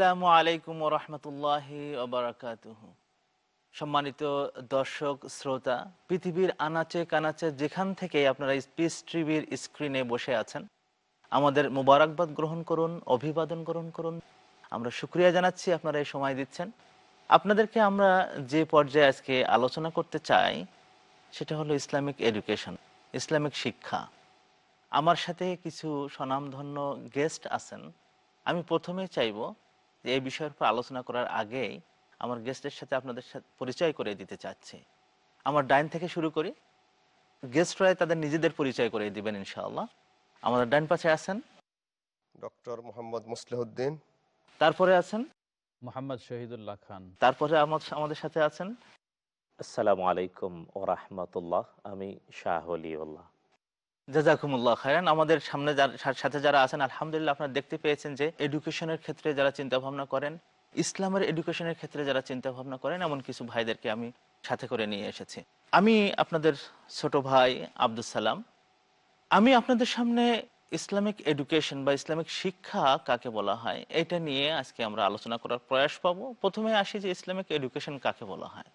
আসসালামু আলাইকুম রহমতুল্লাহ অবরাকাতুহ সম্মানিত দর্শক শ্রোতা পৃথিবীর আনাচে কানাচে যেখান থেকে আপনারা স্পিস টিভির স্ক্রিনে বসে আছেন আমাদের মোবারকবাদ গ্রহণ করুন অভিবাদন গ্রহণ করুন আমরা সুক্রিয়া জানাচ্ছি আপনারা এই সময় দিচ্ছেন আপনাদেরকে আমরা যে পর্যায়ে আজকে আলোচনা করতে চাই সেটা হলো ইসলামিক এডুকেশন ইসলামিক শিক্ষা আমার সাথে কিছু স্বনামধন্য গেস্ট আছেন আমি প্রথমে চাইব যে এই বিষয়ের উপর আলোচনা করার আগেই আমার গেস্টের সাথে আপনাদের সাথে পরিচয় করে দিতে চাচ্ছি আমার ডাইন থেকে শুরু করি গেস্টরা তাদের নিজেদের পরিচয় করে দিবেন ইনশাআল্লাহ আমাদের ডাইন পাশে আছেন ডক্টর মোহাম্মদ মুসলিহদ্দিন তারপরে আছেন মোহাম্মদ শহীদুল্লাহ খান তারপরে আমাদের সাথে আছেন আসসালামু আলাইকুম ওরহমতুল্লাহ আমি শাহ আলিউল্লাহ জাজাকুমুল্লাহ খাইরান আমাদের সামনে সাথে যারা আছেন আলহামদুলিল্লাহ আপনারা দেখতে পেয়েছেন যে এডুকেশনের ক্ষেত্রে যারা চিন্তা ভাবনা করেন ইসলামের এডুকেশনের ক্ষেত্রে যারা চিন্তা ভাবনা করেন এমন কিছু ভাইদেরকে আমি সাথে করে নিয়ে এসেছি আমি আপনাদের ছোট ভাই আব্দুল সালাম আমি আপনাদের সামনে ইসলামিক এডুকেশন বা ইসলামিক শিক্ষা কাকে বলা হয় এটা নিয়ে আজকে আমরা আলোচনা করার প্রয়াস পাব প্রথমে আসি যে ইসলামিক এডুকেশন কাকে বলা হয়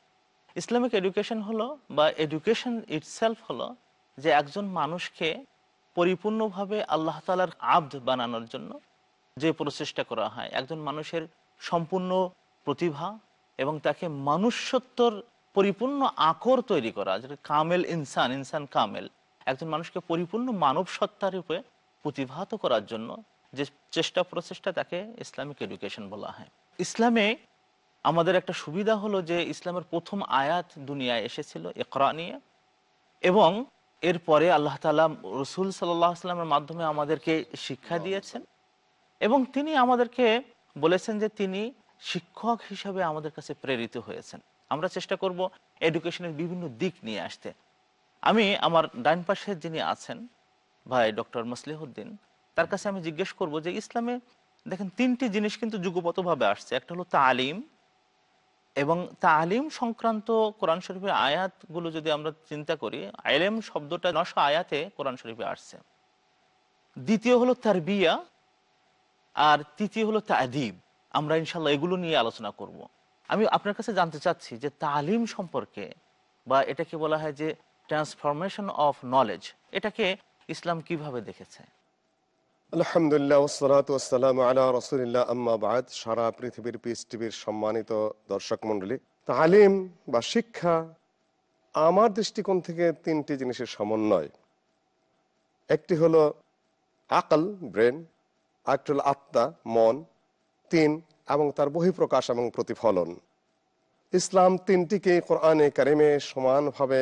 ইসলামিক এডুকেশন হলো বা এডুকেশন ইটসেলফ হলো যে একজন মানুষকে পরিপূর্ণভাবে আল্লাহ তালার আব্দ বানানোর জন্য যে প্রচেষ্টা করা হয় একজন মানুষের সম্পূর্ণ প্রতিভা এবং তাকে মানুষত্বর পরিপূর্ণ আকর তৈরি করা যেটা কামেল ইনসান ইনসান কামেল একজন মানুষকে পরিপূর্ণ মানব সত্তা রূপে প্রতিভাত করার জন্য যে চেষ্টা প্রচেষ্টা তাকে ইসলামিক এডুকেশন বলা হয় ইসলামে আমাদের একটা সুবিধা হলো যে ইসলামের প্রথম আয়াত দুনিয়ায় এসেছিল একরা নিয়ে এবং এরপরে আল্লাহ তালা রসুল সাল্লামের মাধ্যমে আমাদেরকে শিক্ষা দিয়েছেন এবং তিনি আমাদেরকে বলেছেন যে তিনি শিক্ষক হিসাবে আমাদের কাছে প্রেরিত হয়েছেন আমরা চেষ্টা করব এডুকেশনের বিভিন্ন দিক নিয়ে আসতে আমি আমার ডাইন পাশের যিনি আছেন ভাই ডক্টর মসলিহউদ্দিন তার কাছে আমি জিজ্ঞেস করব যে ইসলামে দেখেন তিনটি জিনিস কিন্তু যুগপতভাবে আসছে একটা হলো তালিম এবং তালিম সংক্রান্ত কোরআন শরীফের আয়াতগুলো যদি আমরা চিন্তা করি আলেম শব্দটা নশো আয়াতে কোরআন শরীফে আসছে দ্বিতীয় হলো তার বিয়া আর তৃতীয় হলো আদিব আমরা ইনশাল্লাহ এগুলো নিয়ে আলোচনা করব। আমি আপনার কাছে জানতে চাচ্ছি যে তালিম সম্পর্কে বা এটাকে বলা হয় যে ট্রান্সফরমেশন অফ নলেজ এটাকে ইসলাম কিভাবে দেখেছে আলহামদুলিল্লাহ ওসলাত ওসালাম আল্লাহ রসুলিল্লাহ আম্মাবাদ সারা পৃথিবীর পিস টিভির সম্মানিত দর্শক মণ্ডলী তালিম বা শিক্ষা আমার দৃষ্টিকোণ থেকে তিনটি জিনিসের সমন্বয় একটি হলো আকল ব্রেন আরেকটি হলো আত্মা মন তিন এবং তার বহিঃপ্রকাশ এবং প্রতিফলন ইসলাম তিনটিকে কোরআনে কারিমে সমানভাবে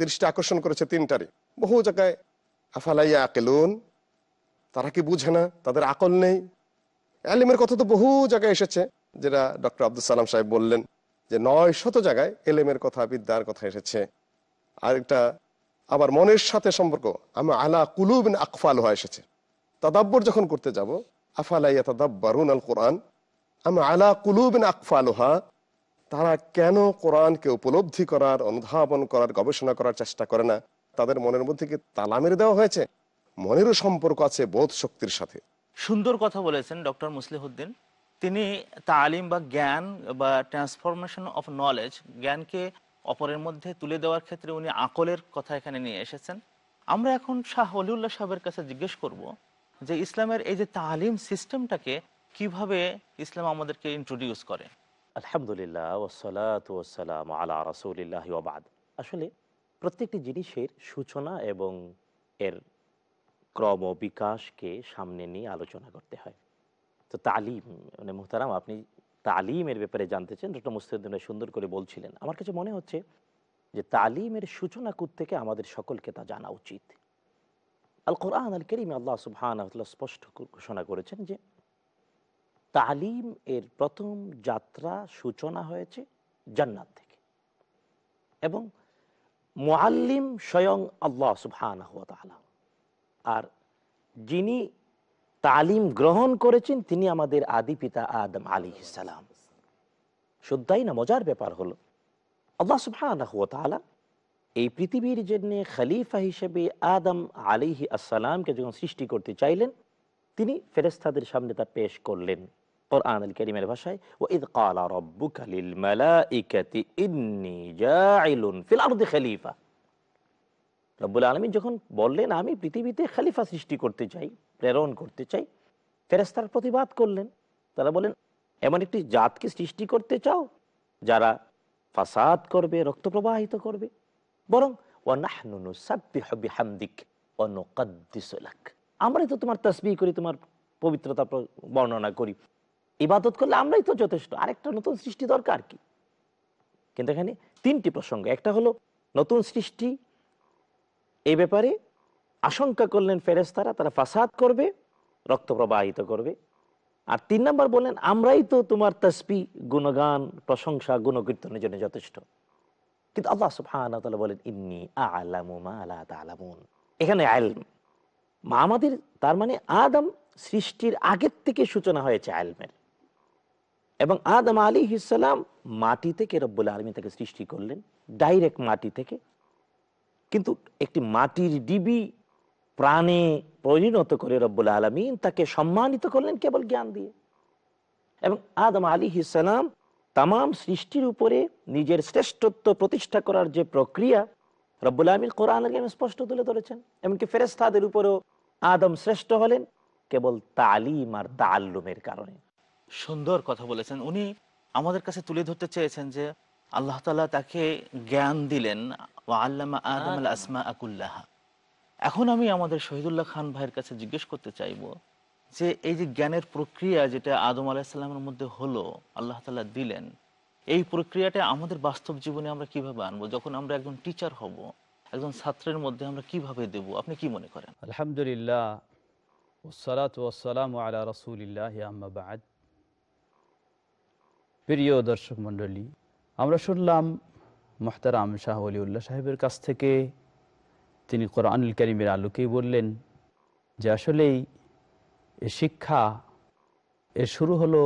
দৃষ্টি আকর্ষণ করেছে তিনটারই বহু জায়গায় আফালাইয়া আকেলুন তারা কি বুঝে না তাদের আকল নেই এলিমের কথা তো বহু জায়গায় এসেছে যেটা ডক্টর আব্দুল সালাম সাহেব বললেন যে নয় শত জায়গায় এলেমের কথা বিদ্যার কথা এসেছে আর একটা আবার মনের সাথে সম্পর্ক আমি আলা কুলুবিন আকফাল হয়ে এসেছে তাদাব্বর যখন করতে যাব আফালাইয়া তাদাব্বারুন আল কোরআন আমি আলা কুলুবিন আকফালহা তারা কেন কোরআনকে উপলব্ধি করার অনুধাবন করার গবেষণা করার চেষ্টা করে না তাদের মনের মধ্যে কি তালা মেরে দেওয়া হয়েছে মনেরও সম্পর্ক আছে বোধ শক্তির সাথে সুন্দর কথা বলেছেন ডক্টর মুসলিহুদ্দিন তিনি তালিম বা জ্ঞান বা ট্রান্সফরমেশন অফ নলেজ জ্ঞানকে অপরের মধ্যে তুলে দেওয়ার ক্ষেত্রে উনি আকলের কথা এখানে নিয়ে এসেছেন আমরা এখন শাহ অলিউল্লাহ সাহেবের কাছে জিজ্ঞেস করব যে ইসলামের এই যে তালিম সিস্টেমটাকে কিভাবে ইসলাম আমাদেরকে ইন্ট্রোডিউস করে আলহামদুলিল্লাহ আলা আসলে প্রত্যেকটি জিনিসের সূচনা এবং এর ক্রমবিকাশকে সামনে নিয়ে আলোচনা করতে হয় তো তালিম মানে মোহতারাম আপনি তালিমের ব্যাপারে জানতে চান ডক্টর মুস্তিদ্দিন সুন্দর করে বলছিলেন আমার কাছে মনে হচ্ছে যে তালিমের সূচনা থেকে আমাদের সকলকে তা জানা উচিত আল কোরআন আল করিম আল্লাহ সুহান স্পষ্ট ঘোষণা করেছেন যে তালিম এর প্রথম যাত্রা সূচনা হয়েছে জান্নাত থেকে এবং মোয়াল্লিম স্বয়ং আল্লাহ সুবহান আর যিনি তালিম গ্রহণ করেছেন তিনি আমাদের আদি পিতা আদম আলী ইসালাম সদ্যাই না মজার ব্যাপার হলো আল্লাহ সুবাহ এই পৃথিবীর জন্য খালিফা হিসেবে আদম আলিহি আসসালামকে যখন সৃষ্টি করতে চাইলেন তিনি ফেরেস্তাদের সামনে তা পেশ করলেন কোরআন আল করিমের ভাষায় ও ইদ কালা খালিফা রব্বুল আলমী যখন বললেন আমি পৃথিবীতে খালিফা সৃষ্টি করতে চাই প্রেরণ করতে চাই ফেরেস্তার প্রতিবাদ করলেন তারা বলেন এমন একটি জাতকে সৃষ্টি করতে চাও যারা ফাসাদ করবে রক্ত প্রবাহিত করবে বরং আমরাই তো তোমার তসবি করি তোমার পবিত্রতা বর্ণনা করি ইবাদত করলে আমরাই তো যথেষ্ট আরেকটা নতুন সৃষ্টি দরকার কি কিন্তু এখানে তিনটি প্রসঙ্গ একটা হলো নতুন সৃষ্টি এই ব্যাপারে আশঙ্কা করলেন ফেরেস্তারা তারা ফাসাদ করবে রক্ত প্রবাহিত করবে আর তিন নম্বর বললেন আমরাই তো তোমার তসপি গুণগান প্রশংসা গুণকীর্তনের জন্য যথেষ্ট কিন্তু আল্লাহ সুফান বলেন ইন্নি আলামুন এখানে আলম মা আমাদের তার মানে আদম সৃষ্টির আগের থেকে সূচনা হয়েছে আলমের এবং আদম আলী ইসালাম মাটি থেকে রব্বুল আলমী তাকে সৃষ্টি করলেন ডাইরেক্ট মাটি থেকে কিন্তু একটি মাটির ডিবি প্রাণে পরিণত করে রব্বুল আলমিন তাকে সম্মানিত করলেন কেবল জ্ঞান দিয়ে এবং আদম আলী হিসালাম তাম সৃষ্টির উপরে নিজের শ্রেষ্ঠত্ব প্রতিষ্ঠা করার যে প্রক্রিয়া রব্বুল আলমিন কোরআন জ্ঞান স্পষ্ট তুলে ধরেছেন এমনকি ফেরেস্তাদের উপরেও আদম শ্রেষ্ঠ হলেন কেবল তালিম আর তাল্লুমের কারণে সুন্দর কথা বলেছেন উনি আমাদের কাছে তুলে ধরতে চেয়েছেন যে আল্লাহ তালা তাকে জ্ঞান দিলেন এখন আমি আমাদের শহীদুল্লাহ খান ভাইয়ের কাছে জিজ্ঞেস করতে চাইব যে এই যে জ্ঞানের প্রক্রিয়া যেটা আদম আলাহিসাল্লামের মধ্যে হলো আল্লাহ তালা দিলেন এই প্রক্রিয়াটা আমাদের বাস্তব জীবনে আমরা কিভাবে আনবো যখন আমরা একজন টিচার হব একজন ছাত্রের মধ্যে আমরা কিভাবে দেব আপনি কি মনে করেন আলহামদুলিল্লাহ প্রিয় দর্শক মণ্ডলী আমরা শুনলাম মোহতারাম শাহ অলিউল্লাহ সাহেবের কাছ থেকে তিনি কোরআনুল করিমের আলোকেই বললেন যে আসলেই এ শিক্ষা এর শুরু হলো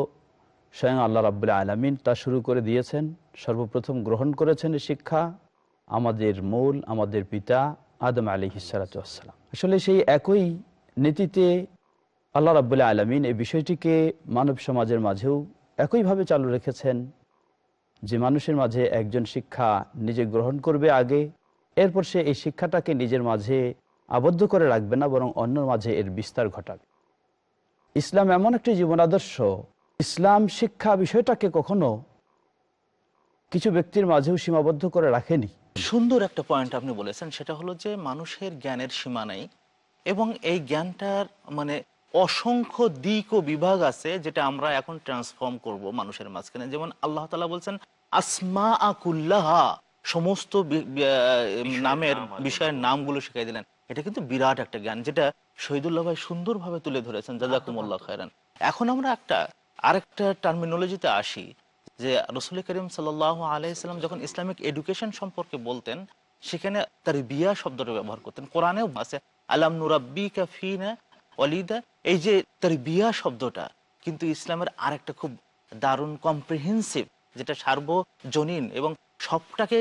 স্বয়ং আল্লাহ রাবুল্লাহ আলমিন তা শুরু করে দিয়েছেন সর্বপ্রথম গ্রহণ করেছেন এ শিক্ষা আমাদের মূল আমাদের পিতা আদম আলী হিসালাতাম আসলে সেই একই নীতিতে আল্লাহ রাবুল্লাহ আলমিন এই বিষয়টিকে মানব সমাজের মাঝেও একইভাবে চালু রেখেছেন যে মানুষের মাঝে একজন শিক্ষা নিজে গ্রহণ করবে আগে এরপর সে এই শিক্ষাটাকে নিজের মাঝে আবদ্ধ করে রাখবে না বরং অন্য মাঝে এর বিস্তার ঘটাবে ইসলাম এমন একটি জীবন আদর্শ ইসলাম শিক্ষা বিষয়টাকে কখনো কিছু ব্যক্তির মাঝেও সীমাবদ্ধ করে রাখেনি সুন্দর একটা পয়েন্ট আপনি বলেছেন সেটা হলো যে মানুষের জ্ঞানের সীমা নেই এবং এই জ্ঞানটার মানে অসংখ্য দিক ও বিভাগ আছে যেটা আমরা এখন ট্রান্সফর্ম করব মানুষের মাঝখানে যেমন আল্লাহ তালা বলছেন আসমা আকুল্লাহা সমস্ত নামের বিষয়ের নামগুলো শিখাই দিলেন এটা কিন্তু বিরাট একটা জ্ঞান যেটা শহীদুল্লাহ ভাই সুন্দরভাবে তুলে ধরেছেন জাজাকুমুল্লাহ খায়রান এখন আমরা একটা আরেকটা টার্মিনোলজিতে আসি যে রসুল করিম সাল আলাইসাল্লাম যখন ইসলামিক এডুকেশন সম্পর্কে বলতেন সেখানে তার বিয়া শব্দটা ব্যবহার করতেন কোরআনেও আছে আলাম নুরাব্বি কাফিনা অলিদা এই যে তার বিয়া শব্দটা কিন্তু ইসলামের আরেকটা খুব দারুণ কম্প্রিহেন্সিভ যেটা সার্বজনীন এবং সবটাকে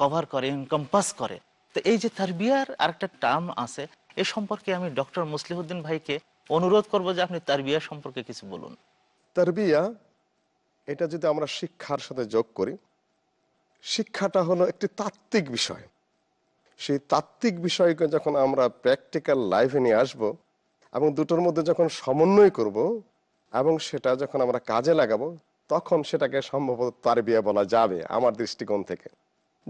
কভার করে কম্পাস করে তো এই যে তার বিয়ার আরেকটা টার্ম আছে এ সম্পর্কে আমি ডক্টর মুসলিহউদ্দিন ভাইকে অনুরোধ করব যে আপনি তার বিয়া সম্পর্কে কিছু বলুন তার বিয়া এটা যদি আমরা শিক্ষার সাথে যোগ করি শিক্ষাটা হলো একটি তাত্ত্বিক বিষয় সেই তাত্ত্বিক বিষয়কে যখন আমরা প্র্যাকটিক্যাল লাইফে নিয়ে আসবো এবং দুটোর মধ্যে যখন সমন্বয় করব এবং সেটা যখন আমরা কাজে লাগাবো তখন সেটাকে সম্ভবত তারবিয়া বলা যাবে আমার দৃষ্টিকোণ থেকে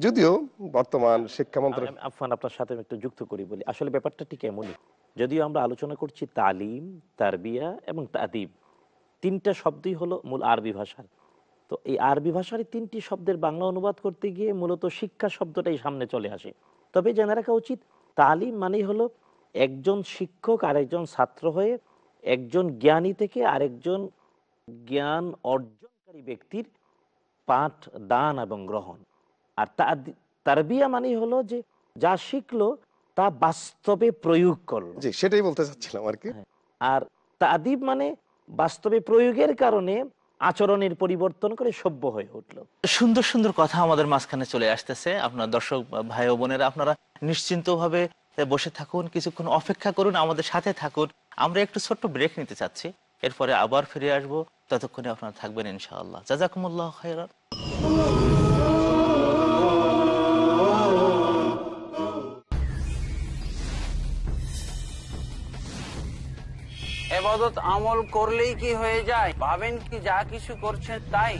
যদিও বর্তমান শিক্ষামন্ত্রী আফান আপনার সাথে একটু যুক্ত করি বলি আসলে ব্যাপারটা ঠিক এমনই যদিও আমরা আলোচনা করছি তালিম তারবিয়া এবং তাদিব তিনটা শব্দই হলো মূল আরবি ভাষার তো এই আরবি ভাষার তিনটি শব্দের বাংলা অনুবাদ করতে গিয়ে মূলত শিক্ষা শব্দটাই সামনে চলে আসে তবে জানা রাখা উচিত তালিম মানেই হলো একজন শিক্ষক আরেকজন ছাত্র হয়ে একজন জ্ঞানী থেকে আরেকজন জ্ঞান অর্জনকারী ব্যক্তির পাঠ দান এবং গ্রহণ আর তারবিয়া মানে হলো যে যা শিখলো তা বাস্তবে প্রয়োগ করলো সেটাই বলতে চাচ্ছিলাম আর কি হ্যাঁ। আর তাদিব মানে বাস্তবে প্রয়োগের কারণে আচরণের পরিবর্তন করে সভ্য হয়ে উঠল সুন্দর সুন্দর কথা আমাদের মাঝখানে চলে আসতেছে আপনার দর্শক ভাই বোনেরা আপনারা নিশ্চিন্তভাবে বসে থাকুন কিছুক্ষণ অপেক্ষা করুন আমাদের সাথে থাকুন আমরা একটু ছোট্ট ব্রেক নিতে চাচ্ছি এরপরে আবার ফিরে আসবো ততক্ষণে আপনারা থাকবেন ইনশাআল্লাহ জাজাকুমুল্লাহ খায়রান এবাদত আমল করলেই কি হয়ে যায় ভাবেন কি যা কিছু করছেন তাই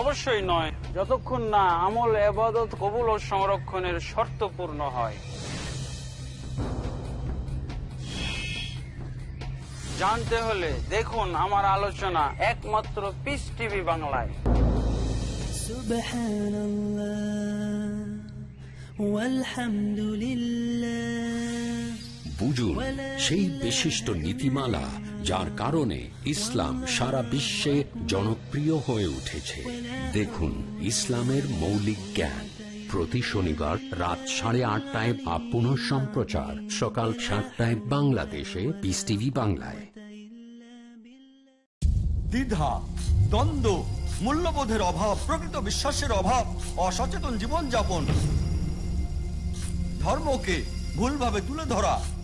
অবশ্যই নয় যতক্ষণ না আমল এবাদত কবুল ও সংরক্ষণের শর্ত পূর্ণ হয় জানতে হলে দেখুন আমার আলোচনা একমাত্র পিস টিভি বাংলায় বুঝুন সেই বিশিষ্ট নীতিমালা যার কারণে ইসলাম সারা বিশ্বে জনপ্রিয় হয়ে উঠেছে দেখুন ইসলামের মৌলিক জ্ঞান প্রতি শনিবার রাত সাড়ে আটটায় বা পুনঃ সম্প্রচার সকাল সাতটায় বাংলাদেশে পিস টিভি বাংলায় দ্বিধা দ্বন্দ্ব মূল্যবোধের অভাব প্রকৃত বিশ্বাসের অভাব অসচেতন জীবনযাপন ধর্মকে ভুলভাবে তুলে ধরা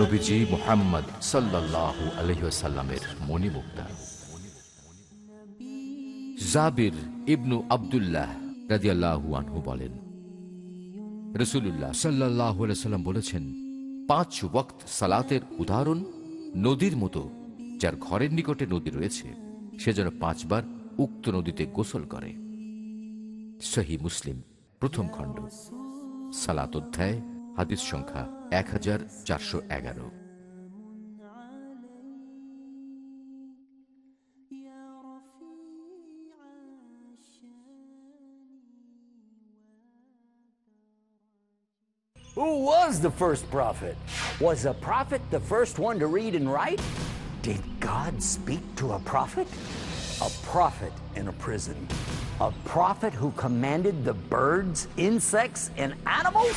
নবীজি মোহাম্মদ সাল্লাহ আলহ্লামের মণিমুক্তা জাবির ইবনু আবদুল্লাহ রাজিয়াল্লাহু আনহু বলেন রসুল্লাহ সাল্লাহ সাল্লাম বলেছেন পাঁচ ওয়াক্ত সালাতের উদাহরণ নদীর মতো যার ঘরের নিকটে নদী রয়েছে সে যেন পাঁচবার উক্ত নদীতে গোসল করে সহি মুসলিম প্রথম খণ্ড সালাত অধ্যায় হাদিস সংখ্যা এক Who was the first prophet? Was a prophet the first one to read and write? Did God speak to a prophet? A prophet in a prison. A prophet who commanded the birds, insects, and animals?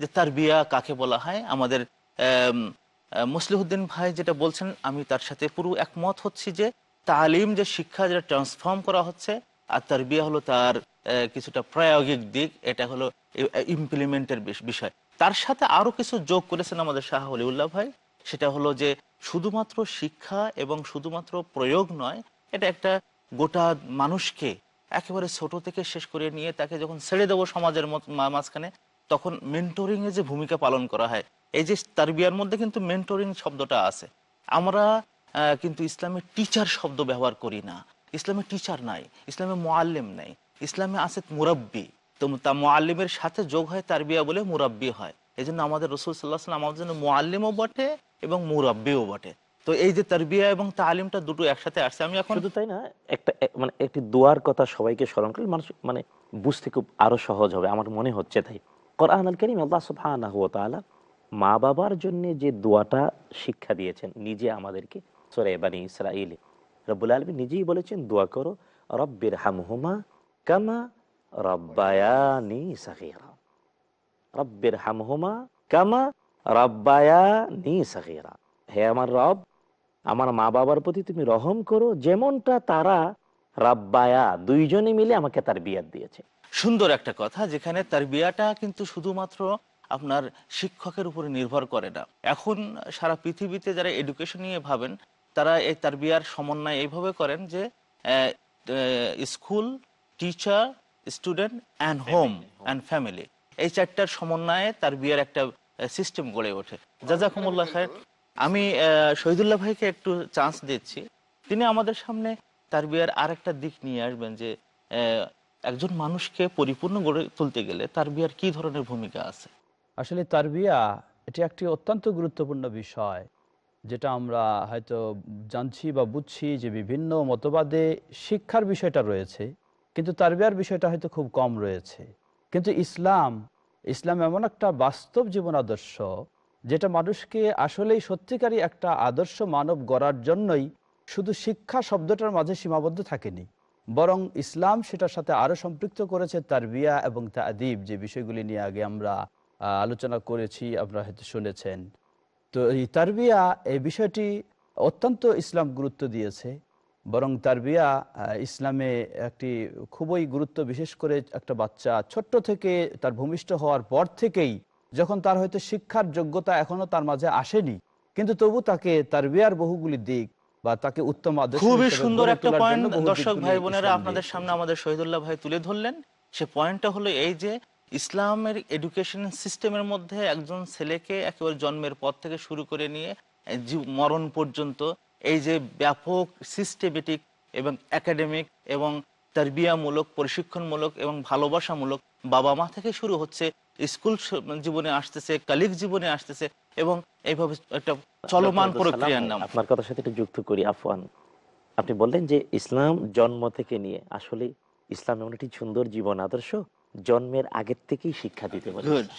যে তার বিয়া কাকে বলা হয় আমাদের মুসলিহুদ্দিন ভাই যেটা বলছেন আমি তার সাথে পুরো একমত হচ্ছি যে তালিম যে শিক্ষা যেটা ট্রান্সফর্ম করা হচ্ছে আর তার বিয়া হলো তার কিছুটা প্রায়োগিক দিক এটা হলো ইমপ্লিমেন্টের বিষয় তার সাথে আরও কিছু যোগ করেছেন আমাদের শাহ হলিউল্লাহ ভাই সেটা হলো যে শুধুমাত্র শিক্ষা এবং শুধুমাত্র প্রয়োগ নয় এটা একটা গোটা মানুষকে একেবারে ছোট থেকে শেষ করে নিয়ে তাকে যখন ছেড়ে দেবো সমাজের মাঝখানে তখন এ যে ভূমিকা পালন করা হয় এই যে তারবিয়ার মধ্যে কিন্তু মেন্টরিং শব্দটা আছে আমরা কিন্তু ইসলামে টিচার শব্দ ব্যবহার করি না ইসলামে টিচার নাই ইসলামে মোয়াল্লিম নাই ইসলামে আছে মুরাব্বি তো তা মোয়াল্লিমের সাথে যোগ হয় তারবিয়া বলে মুরাব্বি হয় এই জন্য আমাদের রসুল সাল্লাহ আমাদের জন্য মোয়াল্লিমও বটে এবং মুরব্বিও বটে তো এই যে তারবিয়া এবং তালিমটা দুটো একসাথে আসছে আমি এখন শুধু তাই না একটা মানে একটি দোয়ার কথা সবাইকে স্মরণ করলে মানুষ মানে বুঝতে খুব আরো সহজ হবে আমার মনে হচ্ছে তাই কোরআন আল করিম আল্লাহ সুফানা হুয়া তালা মা বাবার জন্যে যে দোয়াটা শিক্ষা দিয়েছেন নিজে আমাদেরকে সোরে বানি ইসরাইলে রব্বুল আলমী নিজেই বলেছেন দোয়া করো রব্বির হামহুমা কামা রব্বায়ানি সাকিরা রব্বির হামহুমা কামা রব্বায়ানি সাকিরা হে আমার রব আমার মা বাবার প্রতি তুমি রহম করো যেমনটা তারা রাব্বায়া দুইজনে মিলে আমাকে তার বিয়াত দিয়েছে সুন্দর একটা কথা যেখানে তার বিয়াটা কিন্তু শুধুমাত্র আপনার শিক্ষকের উপরে নির্ভর করে না এখন সারা পৃথিবীতে যারা এডুকেশন নিয়ে ভাবেন তারা এই তার বিয়ার সমন্বয় এইভাবে করেন যে school teacher student and home and family এই চারটার সমন্বয়ে তার বিয়ার একটা সিস্টেম গড়ে ওঠে জাজাকুমুল্লাহ সাহেব আমি শহীদুল্লাহ ভাইকে একটু চান্স দিচ্ছি তিনি আমাদের সামনে তার বিয়ার আরেকটা দিক নিয়ে আসবেন যে একজন মানুষকে পরিপূর্ণ গড়ে তুলতে গেলে তার বিয়ার কি ধরনের ভূমিকা আছে আসলে তার বিয়া এটি একটি অত্যন্ত গুরুত্বপূর্ণ বিষয় যেটা আমরা হয়তো জানছি বা বুঝছি যে বিভিন্ন মতবাদে শিক্ষার বিষয়টা রয়েছে কিন্তু তার বিয়ার বিষয়টা হয়তো খুব কম রয়েছে কিন্তু ইসলাম ইসলাম এমন একটা বাস্তব জীবন আদর্শ যেটা মানুষকে আসলেই সত্যিকারী একটা আদর্শ মানব গড়ার জন্যই শুধু শিক্ষা শব্দটার মাঝে সীমাবদ্ধ থাকেনি বরং ইসলাম সেটার সাথে আরও সম্পৃক্ত করেছে তার বিয়া এবং তা আদিব যে বিষয়গুলি নিয়ে আগে আমরা আলোচনা করেছি আপনারা হয়তো শুনেছেন তো এই তারবিয়া এই বিষয়টি অত্যন্ত ইসলাম গুরুত্ব দিয়েছে বরং তারবিয়া ইসলামে একটি খুবই গুরুত্ব বিশেষ করে একটা বাচ্চা ছোট্ট থেকে তার ভূমিষ্ঠ হওয়ার পর থেকেই যখন তার হয়তো শিক্ষার যোগ্যতা এখনও তার মাঝে আসেনি কিন্তু তবু তাকে তারবিয়ার বহুগুলি দিক বা তাকে উত্তম আদর্শ খুবই সুন্দর একটা পয়েন্ট দর্শক ভাই বোনেরা আপনাদের সামনে আমাদের শহীদুল্লাহ ভাই তুলে ধরলেন সে পয়েন্টটা হলো এই যে ইসলামের এডুকেশন সিস্টেমের মধ্যে একজন ছেলেকে একেবারে জন্মের পর থেকে শুরু করে নিয়ে মরণ পর্যন্ত এই যে ব্যাপক সিস্টেমেটিক এবং একাডেমিক এবং তারবিয়ামূলক প্রশিক্ষণমূলক এবং ভালোবাসামূলক বাবা মা থেকে শুরু হচ্ছে স্কুল জীবনে আসতেছে কালিক জীবনে আসতেছে এবং এইভাবে একটা চলমান প্রক্রিয়ার নাম আপনার কথার সাথে একটু যুক্ত করি আফওয়ান আপনি বললেন যে ইসলাম জন্ম থেকে নিয়ে আসলে ইসলাম এমন একটি সুন্দর জীবন আদর্শ জন্মের আগের থেকেই শিক্ষা দিতে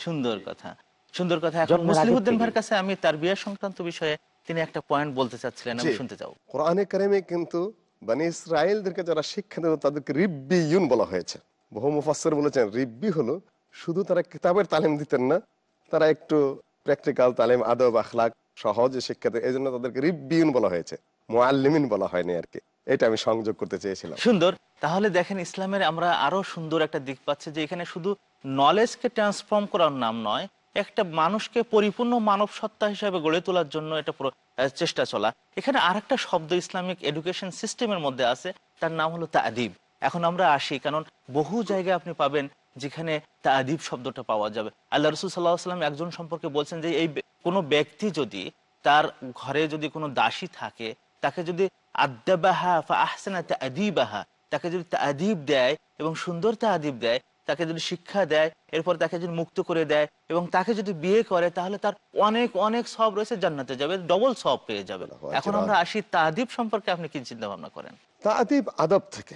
সুন্দর কথা সুন্দর কথা এখন মুসলিমউদ্দিন ভাইয়ের কাছে আমি তার বিয়ে সংক্রান্ত বিষয়ে তিনি একটা পয়েন্ট বলতে চাচ্ছিলেন আমি শুনতে চাও কোরআনে কারিমে কিন্তু ইসরায়েলদেরকে যারা শিক্ষা দেন তাদেরকে রিব্বিউন বলা হয়েছে বহু মুফাসসির বলেছেন রিব্বি হলো শুধু তারা কিতাবের তালিম দিতেন না তারা একটু প্র্যাকটিক্যাল তালিম আদব আখলাক সহজ শিক্ষা এই জন্য তাদেরকে রিবিউন বলা হয়েছে মোয়াল্লিমিন বলা হয়নি আর কি এটা আমি সংযোগ করতে চেয়েছিলাম সুন্দর তাহলে দেখেন ইসলামের আমরা আরো সুন্দর একটা দিক পাচ্ছি যে এখানে শুধু নলেজকে ট্রান্সফর্ম করার নাম নয় একটা মানুষকে পরিপূর্ণ মানব সত্তা হিসাবে গড়ে তোলার জন্য এটা চেষ্টা চলা এখানে আর একটা শব্দ ইসলামিক এডুকেশন সিস্টেমের মধ্যে আছে তার নাম হলো তাদিব এখন আমরা আসি কারণ বহু জায়গায় আপনি পাবেন যেখানে তা আদিব শব্দটা পাওয়া যাবে আল্লাহ রসুল সাল্লাহ সাল্লাম একজন সম্পর্কে বলছেন যে এই কোনো ব্যক্তি যদি তার ঘরে যদি কোনো দাসী থাকে তাকে যদি আদ্যাবাহা ফা আহসানা তাদিবাহা তাকে যদি তা আদিব দেয় এবং সুন্দর তা আদিব দেয় তাকে যদি শিক্ষা দেয় এরপর তাকে যদি মুক্ত করে দেয় এবং তাকে যদি বিয়ে করে তাহলে তার অনেক অনেক সব রয়েছে জান্নাতে যাবে ডবল সব পেয়ে যাবে এখন আমরা আসি তা আদিব সম্পর্কে আপনি কি চিন্তা ভাবনা করেন তা আদিব আদব থেকে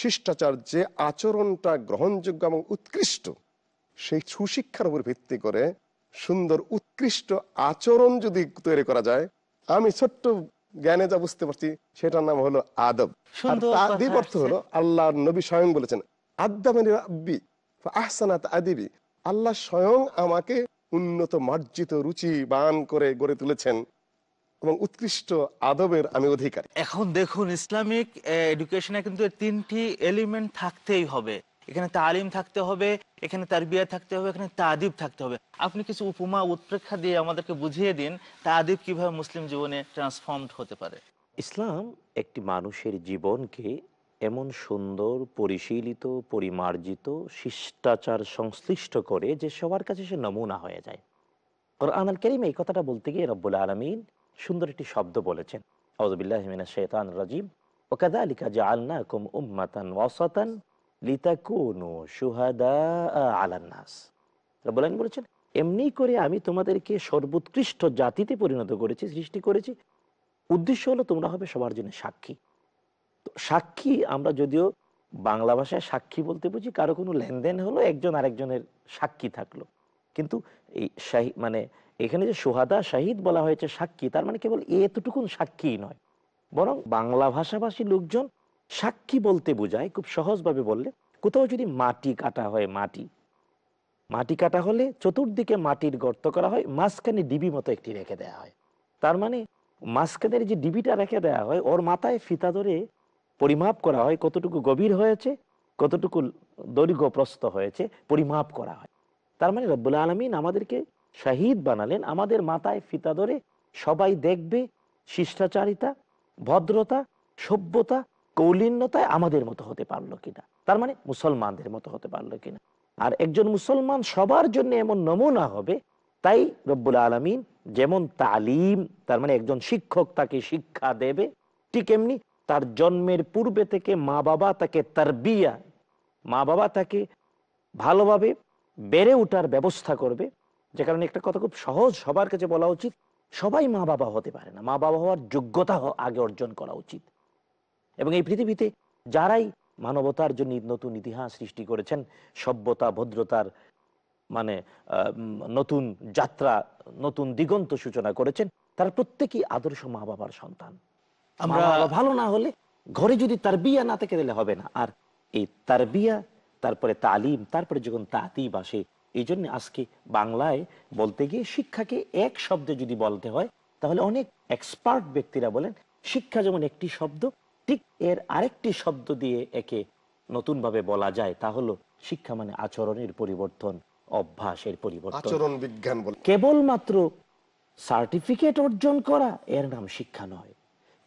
শিষ্টাচার যে আচরণটা গ্রহণযোগ্য এবং উৎকৃষ্ট সেই সুশিক্ষার উপর ভিত্তি করে সুন্দর উৎকৃষ্ট আচরণ যদি তৈরি করা যায় আমি ছোট্ট জ্ঞানে যা বুঝতে পারছি সেটার নাম হলো আদব আদিব অর্থ হলো আল্লাহ নবী স্বয়ং বলেছেন আদাবি আহসানাত আদিবি আল্লাহ স্বয়ং আমাকে উন্নত মার্জিত রুচি বান করে গড়ে তুলেছেন এবং উৎকৃষ্ট আদবের আমি অধিকার এখন দেখুন ইসলামিক এডুকেশনে কিন্তু তিনটি এলিমেন্ট থাকতেই হবে এখানে তালিম থাকতে হবে এখানে তার তারবিয়া থাকতে হবে এখানে তাদিব থাকতে হবে আপনি কিছু উপমা উৎপ্রেক্ষা দিয়ে আমাদেরকে বুঝিয়ে দিন তাদিব কিভাবে মুসলিম জীবনে ট্রান্সফর্ম হতে পারে ইসলাম একটি মানুষের জীবনকে এমন সুন্দর পরিশীলিত পরিমার্জিত শিষ্টাচার সংশ্লিষ্ট করে যে সবার কাছে সে নমুনা হয়ে যায় আনাল কেরিম এই কথাটা বলতে গিয়ে রব্বুল আলমিন সুন্দর একটি শব্দ বলেছেন আউজবিল্লাহমিনা শেতান রাজিম ওকাদা বলেন বলেছেন এমনি করে আমি তোমাদেরকে সর্বোৎকৃষ্ট জাতিতে পরিণত করেছি সৃষ্টি করেছি উদ্দেশ্য হলো তোমরা হবে সবার জন্য সাক্ষী তো সাক্ষী আমরা যদিও বাংলা ভাষায় সাক্ষী বলতে বুঝি কারো কোনো লেনদেন হলো একজন আরেকজনের সাক্ষী থাকলো কিন্তু এই মানে এখানে যে সোহাদা শাহিদ বলা হয়েছে সাক্ষী তার মানে কেবল এতটুকুন সাক্ষী নয় বরং বাংলা ভাষাভাষী লোকজন সাক্ষী বলতে বোঝায় খুব সহজভাবে বললে কোথাও যদি মাটি কাটা হয় মাটি মাটি কাটা হলে চতুর্দিকে মাটির গর্ত করা হয় মাঝখানে ডিবি মতো একটি রেখে দেয়া হয় তার মানে মাঝখানের যে ডিবিটা রেখে দেয়া হয় ওর মাথায় ফিতা ধরে পরিমাপ করা হয় কতটুকু গভীর হয়েছে কতটুকু দৈর্ঘ্য প্রস্ত হয়েছে পরিমাপ করা হয় তার মানে রব্বুল আলমিন আমাদেরকে শহীদ বানালেন আমাদের মাথায় ফিতা ধরে সবাই দেখবে শিষ্টাচারিতা ভদ্রতা সভ্যতা কৌলিন্যতায় আমাদের মতো হতে পারলো কিনা তার মানে মুসলমানদের মতো হতে পারলো কিনা আর একজন মুসলমান সবার জন্য এমন নমুনা হবে তাই রব্বুল আলমিন যেমন তালিম তার মানে একজন শিক্ষক তাকে শিক্ষা দেবে ঠিক এমনি তার জন্মের পূর্বে থেকে মা বাবা তাকে তার বিয়া মা বাবা তাকে ভালোভাবে বেড়ে ওঠার ব্যবস্থা করবে যে কারণে একটা কথা খুব সহজ সবার কাছে বলা উচিত সবাই মা বাবা হতে পারে না মা বাবা হওয়ার যোগ্যতা আগে অর্জন করা উচিত এবং এই পৃথিবীতে যারাই মানবতার জন্য নতুন ইতিহাস সৃষ্টি করেছেন সভ্যতা ভদ্রতার মানে নতুন যাত্রা নতুন দিগন্ত সূচনা করেছেন তারা প্রত্যেকেই আদর্শ মা বাবার সন্তান আমরা ভালো না হলে ঘরে যদি তার বিয়া না থেকে দিলে হবে না আর এই তার বিয়া তারপরে তালিম তারপরে যখন তাঁতি বাসে এই জন্য আজকে বাংলায় বলতে গিয়ে শিক্ষাকে এক শব্দে যদি বলতে হয় তাহলে অনেক এক্সপার্ট ব্যক্তিরা বলেন শিক্ষা যেমন একটি শব্দ ঠিক এর আরেকটি শব্দ দিয়ে একে নতুনভাবে বলা যায় তা হলো শিক্ষা মানে আচরণের পরিবর্তন অভ্যাসের পরিবর্তন আচরণ বিজ্ঞান কেবলমাত্র সার্টিফিকেট অর্জন করা এর নাম শিক্ষা নয়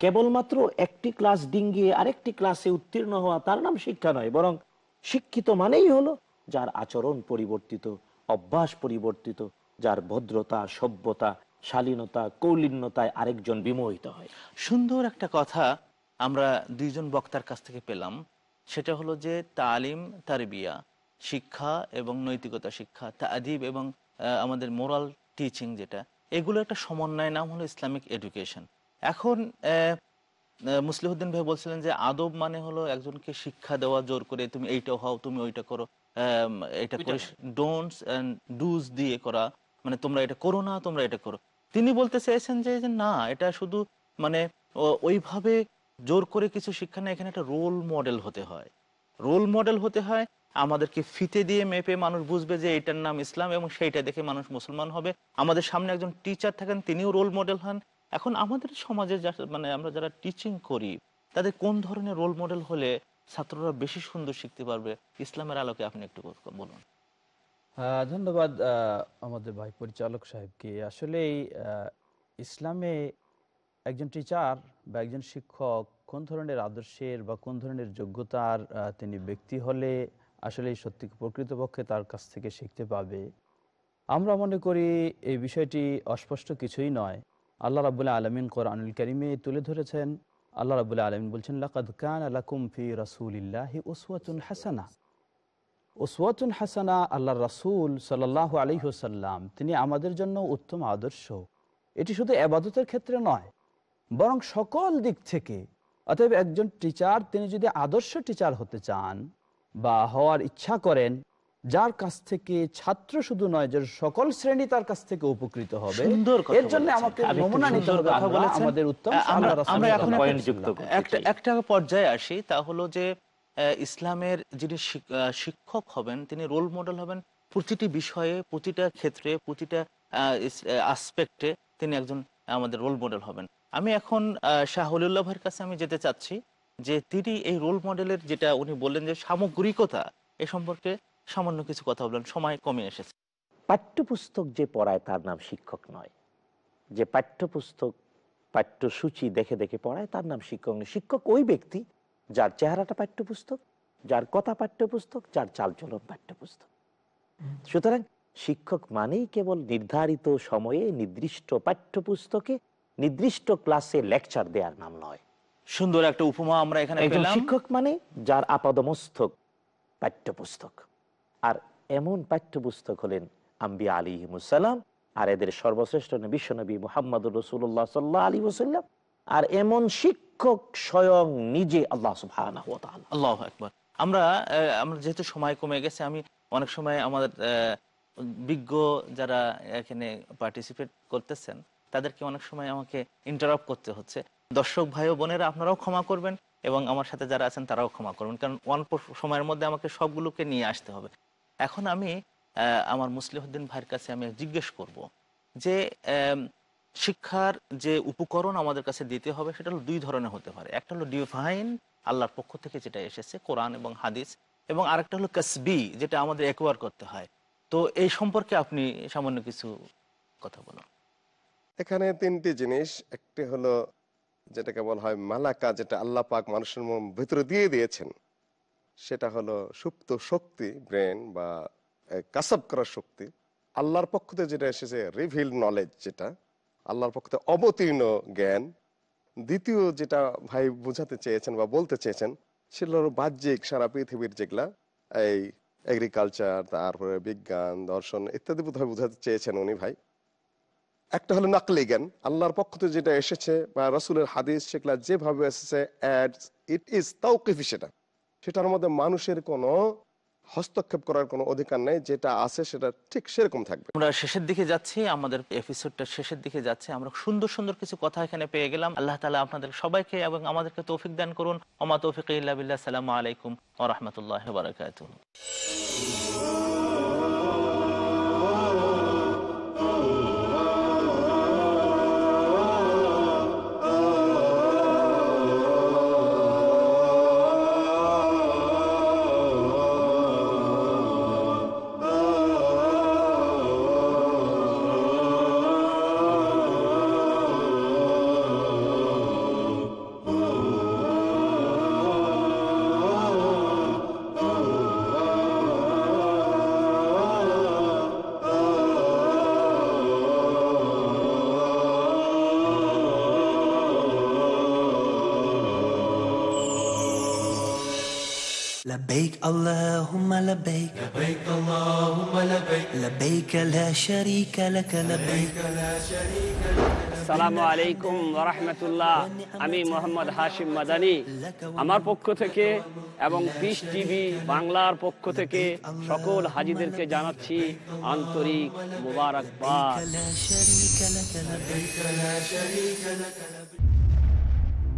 কেবলমাত্র একটি ক্লাস ডিঙ্গিয়ে আরেকটি ক্লাসে উত্তীর্ণ হওয়া তার নাম শিক্ষা নয় বরং শিক্ষিত মানেই হলো যার আচরণ পরিবর্তিত অভ্যাস পরিবর্তিত যার ভদ্রতা সভ্যতা শালীনতা কৌলিন্যতায় আরেকজন বিমোহিত হয় সুন্দর একটা কথা আমরা দুইজন বক্তার কাছ থেকে পেলাম সেটা হলো যে তালিম তারবিয়া শিক্ষা এবং নৈতিকতা শিক্ষা তাদিব এবং আমাদের মোরাল টিচিং যেটা এগুলো একটা সমন্বয় নাম হলো ইসলামিক এডুকেশন এখন মুসলিহদ্দিন ভাই বলছিলেন যে আদব মানে হলো একজনকে শিক্ষা দেওয়া জোর করে তুমি এইটা হও তুমি ওইটা করো Um, এটা ডোন্টস অ্যান্ড ডুজ দিয়ে করা মানে তোমরা এটা করো না তোমরা এটা করো তিনি বলতে চেয়েছেন যে না এটা শুধু মানে ওইভাবে জোর করে কিছু শিক্ষা নেই এখানে একটা রোল মডেল হতে হয় রোল মডেল হতে হয় আমাদেরকে ফিতে দিয়ে মেপে মানুষ বুঝবে যে এটার নাম ইসলাম এবং সেইটা দেখে মানুষ মুসলমান হবে আমাদের সামনে একজন টিচার থাকেন তিনিও রোল মডেল হন এখন আমাদের সমাজে মানে আমরা যারা টিচিং করি তাদের কোন ধরনের রোল মডেল হলে ছাত্ররা বেশি সুন্দর শিখতে পারবে ইসলামের আলোকে আপনি একটু বলুন ধন্যবাদ আমাদের ভাই পরিচালক সাহেবকে আসলে ইসলামে একজন টিচার বা একজন শিক্ষক কোন ধরনের আদর্শের বা কোন ধরনের যোগ্যতার তিনি ব্যক্তি হলে আসলে সত্যি প্রকৃতপক্ষে তার কাছ থেকে শিখতে পাবে আমরা মনে করি এই বিষয়টি অস্পষ্ট কিছুই নয় আল্লাহ রাবুল্লাহ আলমিন আনুল করিমে তুলে ধরেছেন আল্লাহ রাবুল্লাহ আলমিন বলছেন লাকাদ কান আলাকুম ফি রাসুলিল্লাহি ওসওয়াতুন হাসানা ওসওয়াতুন হাসানা আল্লাহ সাল্লাল্লাহু সাল্লাহ আলহিহসাল্লাম তিনি আমাদের জন্য উত্তম আদর্শ এটি শুধু আবাদতের ক্ষেত্রে নয় বরং সকল দিক থেকে অতএব একজন টিচার তিনি যদি আদর্শ টিচার হতে চান বা হওয়ার ইচ্ছা করেন যার কাছ থেকে ছাত্র শুধু নয় যে সকল শ্রেণী তার কাছ থেকে উপকৃত হবে এর জন্য আমাকে নমুনা নিতে কথা বলেছেন আমাদের উত্তম আমরা এখন একটা একটা পর্যায়ে আসি তা হলো যে ইসলামের যিনি শিক্ষক হবেন তিনি রোল মডেল হবেন প্রতিটি বিষয়ে প্রতিটা ক্ষেত্রে প্রতিটা আসপেক্টে তিনি একজন আমাদের রোল মডেল হবেন আমি এখন ভাইয়ের কাছে আমি যেতে চাচ্ছি যে তিনি এই রোল মডেলের যেটা উনি বললেন যে সামগ্রিকতা এ সম্পর্কে সামান্য কিছু কথা বললেন সময় কমে এসেছে পাঠ্যপুস্তক যে পড়ায় তার নাম শিক্ষক নয় যে পাঠ্যপুস্তক পাঠ্যসূচি দেখে দেখে পড়ায় তার নাম শিক্ষক নয় শিক্ষক ওই ব্যক্তি যার চেহারাটা পাঠ্যপুস্তক যার কথা পাঠ্যপুস্তক যার চালচলন পাঠ্যপুস্তক সুতরাং শিক্ষক মানেই কেবল নির্ধারিত সময়ে নির্দিষ্ট পাঠ্যপুস্তকে নির্দিষ্ট ক্লাসে লেকচার দেওয়ার নাম নয় সুন্দর একটা উপমা আমরা এখানে শিক্ষক মানে যার আপাদমস্তক পাঠ্যপুস্তক আর এমন পাঠ্যপুস্তক হলেন আম্বি আলী হিমুসাল্লাম আর এদের সর্বশ্রেষ্ঠ বিশ্বনবী মোহাম্মদুর রসুল্লাহ সাল্লাহ আলী মুসাল্লাম আর এমন শিক্ষক স্বয়ং নিজে আল্লাহ আল্লাহ একবার আমরা আমরা যেহেতু সময় কমে গেছে আমি অনেক সময় আমাদের বিজ্ঞ যারা এখানে পার্টিসিপেট করতেছেন তাদেরকে অনেক সময় আমাকে ইন্টারাপ্ট করতে হচ্ছে দর্শক ভাই ও বোনেরা আপনারাও ক্ষমা করবেন এবং আমার সাথে যারা আছেন তারাও ক্ষমা করবেন কারণ অল্প সময়ের মধ্যে আমাকে সবগুলোকে নিয়ে আসতে হবে এখন আমি আমার মুসলিহদ্দিন ভাইয়ের কাছে আমি জিজ্ঞেস করব যে শিক্ষার যে উপকরণ আমাদের কাছে দিতে হবে সেটা হলো দুই ধরনের হতে পারে একটা হলো ডিভাইন আল্লাহর পক্ষ থেকে যেটা এসেছে কোরআন এবং হাদিস এবং আরেকটা হলো কাসবি যেটা আমাদের একবার করতে হয় তো এই সম্পর্কে আপনি সামান্য কিছু কথা বলুন এখানে তিনটি জিনিস একটি হলো যেটাকে বলা হয় মালাকা যেটা আল্লাহ পাক মানুষের ভিতরে দিয়ে দিয়েছেন সেটা হলো সুপ্ত শক্তি ব্রেন বা কাসাব করার শক্তি আল্লাহর পক্ষ থেকে যেটা এসেছে রিভিল নলেজ যেটা আল্লাহর পক্ষ থেকে অবতীর্ণ জ্ঞান দ্বিতীয় যেটা ভাই বোঝাতে চেয়েছেন বা বলতে চেয়েছেন সেগুলো বাহ্যিক সারা পৃথিবীর যেগুলা এই এগ্রিকালচার তারপরে বিজ্ঞান দর্শন ইত্যাদি বোধহয় বোঝাতে চেয়েছেন উনি ভাই একটা হলো নাকলি জ্ঞান আল্লাহর পক্ষ থেকে যেটা এসেছে বা রসুলের হাদিস সেগুলা যেভাবে এসেছে অ্যাড ইট ইজ তাও সেটা সেটার মধ্যে মানুষের কোনো হস্তক্ষেপ করার কোনো অধিকার নেই যেটা আছে সেটা ঠিক সেরকম থাকবে আমরা শেষের দিকে যাচ্ছি আমাদের এপিসোডটা শেষের দিকে যাচ্ছে আমরা সুন্দর সুন্দর কিছু কথা এখানে পেয়ে গেলাম আল্লাহ তালা আপনাদের সবাইকে এবং আমাদেরকে তৌফিক দান করুন অমা তৌফিক ইল্লাবিল্লাহ সালামু আলাইকুম ও রহমতুল্লাহ لبيك اللهم لبيك لبيك اللهم لبيك لبيك لا شريك لك لبيك لا شريك لك আসসালামু আলাইকুম রহমতুল্লাহ আমি মোহাম্মদ হাশিম মাদানি আমার পক্ষ থেকে এবং পিস টিভি বাংলার পক্ষ থেকে সকল হাজিদেরকে জানাচ্ছি আন্তরিক মুবারকবাদ